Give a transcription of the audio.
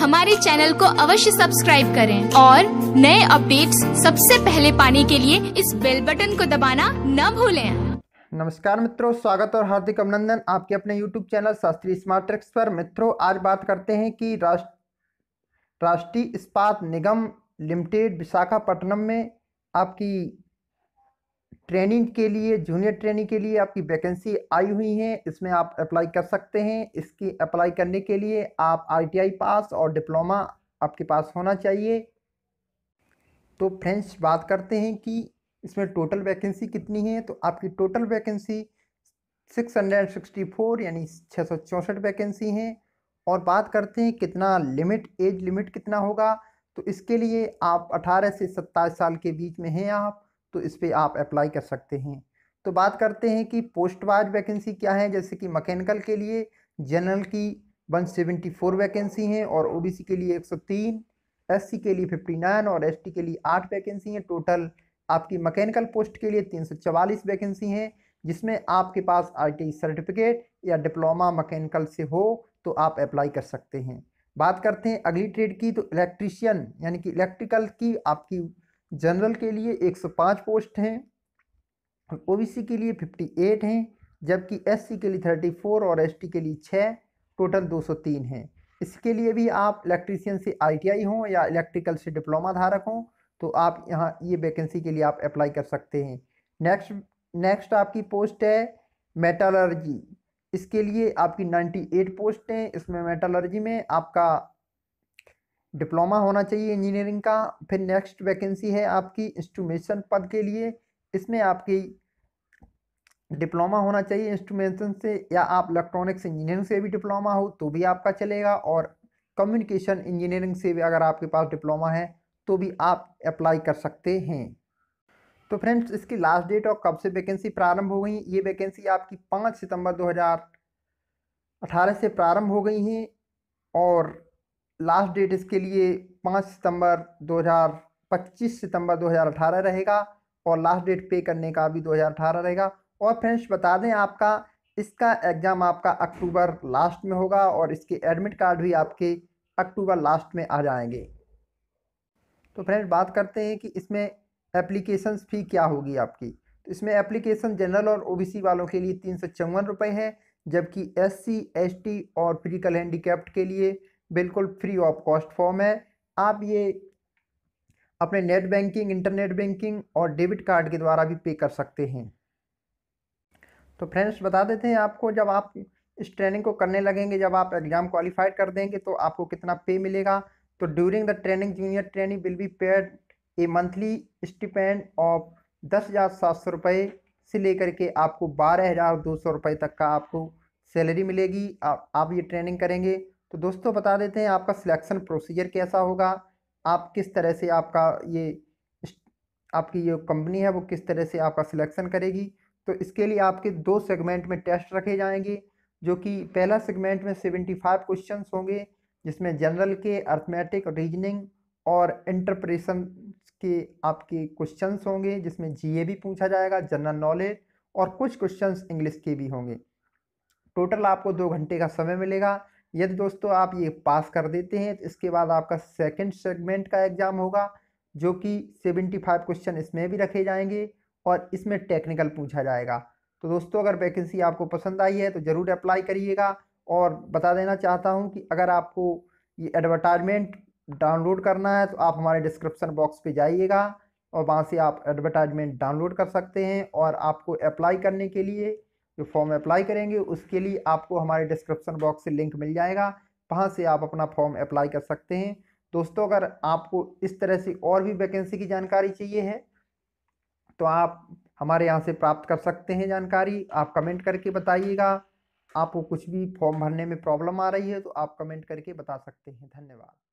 हमारे चैनल को अवश्य सब्सक्राइब करें और नए अपडेट्स सबसे पहले पाने के लिए इस बेल बटन को दबाना न भूलें नमस्कार मित्रों स्वागत और हार्दिक अभिनंदन आपके अपने YouTube channel Shastri smart tricks पर मित्रों आज बात करते हैं कि राष्ट्र राष्ट्रीय इस्पात निगम लिमिटेड विशाखापट्टनम में आपकी ट्रेनिंग के लिए जूनियर ट्रेनिंग के लिए आपकी वैकेंसी आई हुई है इसमें आप अप्लाई कर सकते हैं इसकी अप्लाई करने के लिए आप आईटीआई पास और डिप्लोमा आपके पास होना चाहिए तो फ्रेंड्स बात करते हैं कि इसमें टोटल वैकेंसी कितनी है तो आपकी टोटल वैकेंसी 664 यानी छः वैकेंसी हैं और बात करते हैं कितना लिमिट एज लिमिट कितना होगा तो इसके लिए आप अठारह से सत्ताईस साल के बीच में हैं आप तो इस पर आप अप्लाई कर सकते हैं तो बात करते हैं कि पोस्ट वाइज वैकेंसी क्या है जैसे कि मकैनिकल के लिए जनरल की 174 वैकेंसी हैं और ओबीसी के लिए 103 एससी के लिए 59 और एसटी के लिए आठ वैकेंसी हैं टोटल आपकी मकैनिकल पोस्ट के लिए 344 वैकेंसी हैं जिसमें आपके पास आई सर्टिफिकेट e या डिप्लोमा मकैनिकल से हो तो आप अप्लाई कर सकते हैं बात करते हैं अगली ट्रेड की तो इलेक्ट्रीशियन यानी कि इलेक्ट्रिकल की आपकी जनरल के लिए 105 पोस्ट हैं बी ओबीसी के लिए 58 हैं जबकि एससी के लिए 34 और एसटी के लिए 6 टोटल 203 हैं इसके लिए भी आप इलेक्ट्रीशियन से आईटीआई हों या इलेक्ट्रिकल से डिप्लोमा धारक हों तो आप यहाँ ये वैकेंसी के लिए आप अप्लाई कर सकते हैं नेक्स्ट नेक्स्ट आपकी पोस्ट है मेटालर्जी इसके लिए आपकी 98 पोस्ट हैं इसमें मेटालर्जी में आपका डिप्लोमा होना चाहिए इंजीनियरिंग का फिर नेक्स्ट वैकेंसी है आपकी इंस्ट्रूमेशन पद के लिए इसमें आपकी डिप्लोमा होना चाहिए इंस्ट्रूमेंटेशन से या आप इलेक्ट्रॉनिक्स इंजीनियरिंग से भी डिप्लोमा हो तो भी आपका चलेगा और कम्युनिकेशन इंजीनियरिंग से भी अगर आपके पास डिप्लोमा है तो भी आप अप्लाई कर सकते हैं तो फ्रेंड्स इसकी लास्ट डेट और कब से वैकेंसी प्रारंभ हो गई ये वैकेंसी आपकी पाँच सितंबर दो से प्रारंभ हो गई हैं और लास्ट डेट इसके लिए पाँच सितंबर 2025 सितंबर 2018 रहेगा और लास्ट डेट पे करने का भी 2018 रहेगा और फ्रेंड्स बता दें आपका इसका एग्ज़ाम आपका अक्टूबर लास्ट में होगा और इसके एडमिट कार्ड भी आपके अक्टूबर लास्ट में आ जाएंगे तो फ्रेंड्स बात करते हैं कि इसमें एप्लीकेशन फ़ी क्या होगी आपकी तो इसमें एप्लीकेशन जनरल और ओबीसी वालों के लिए तीन सौ चौवन रुपये है जबकि एस सी एस टी और फिजिकल हैंडीकैप्ट के लिए बिल्कुल फ्री ऑफ कॉस्ट फॉर्म है आप ये अपने नेट बैंकिंग इंटरनेट बैंकिंग और डेबिट कार्ड के द्वारा भी पे कर सकते हैं तो फ्रेंड्स बता देते हैं आपको जब आप इस ट्रेनिंग को करने लगेंगे जब आप एग्ज़ाम क्वालिफाइड कर देंगे तो आपको कितना पे मिलेगा तो during the training junior training will be paid a monthly stipend of दस हज़ार सात सौ रुपये से लेकर के आपको बारह हज़ार दो सौ रुपये तक का आपको सैलरी मिलेगी आप आप ये ट्रेनिंग करेंगे तो दोस्तों बता देते हैं आपका सिलेक्शन प्रोसीजर कैसा होगा आप किस तरह से आपका ये आपकी ये कंपनी है वो किस तरह से आपका सिलेक्शन करेगी तो इसके लिए आपके दो सेगमेंट में टेस्ट रखे जाएंगे जो कि पहला सेगमेंट में सेवेंटी फाइव क्वेश्चन होंगे जिसमें जनरल के अर्थमेटिक रीजनिंग और इंटरप्रेशन के आपके क्वेश्चन होंगे जिसमें जी भी पूछा जाएगा जनरल नॉलेज और कुछ क्वेश्चन इंग्लिश के भी होंगे टोटल आपको दो घंटे का समय मिलेगा यदि दोस्तों आप ये पास कर देते हैं तो इसके बाद आपका सेकंड सेगमेंट का एग्ज़ाम होगा जो कि सेवेंटी फाइव क्वेश्चन इसमें भी रखे जाएंगे और इसमें टेक्निकल पूछा जाएगा तो दोस्तों अगर वैकेंसी आपको पसंद आई है तो ज़रूर अप्लाई करिएगा और बता देना चाहता हूँ कि अगर आपको ये एडवर्टाइजमेंट डाउनलोड करना है तो आप हमारे डिस्क्रिप्सन बॉक्स पर जाइएगा और वहाँ से आप एडवर्टाइजमेंट डाउनलोड कर सकते हैं और आपको अप्लाई करने के लिए जो फॉर्म अप्लाई करेंगे उसके लिए आपको हमारे डिस्क्रिप्शन बॉक्स से लिंक मिल जाएगा वहाँ से आप अपना फॉर्म अप्लाई कर सकते हैं दोस्तों अगर आपको इस तरह से और भी वैकेंसी की जानकारी चाहिए है तो आप हमारे यहाँ से प्राप्त कर सकते हैं जानकारी आप कमेंट करके बताइएगा आपको कुछ भी फॉर्म भरने में प्रॉब्लम आ रही है तो आप कमेंट करके बता सकते हैं धन्यवाद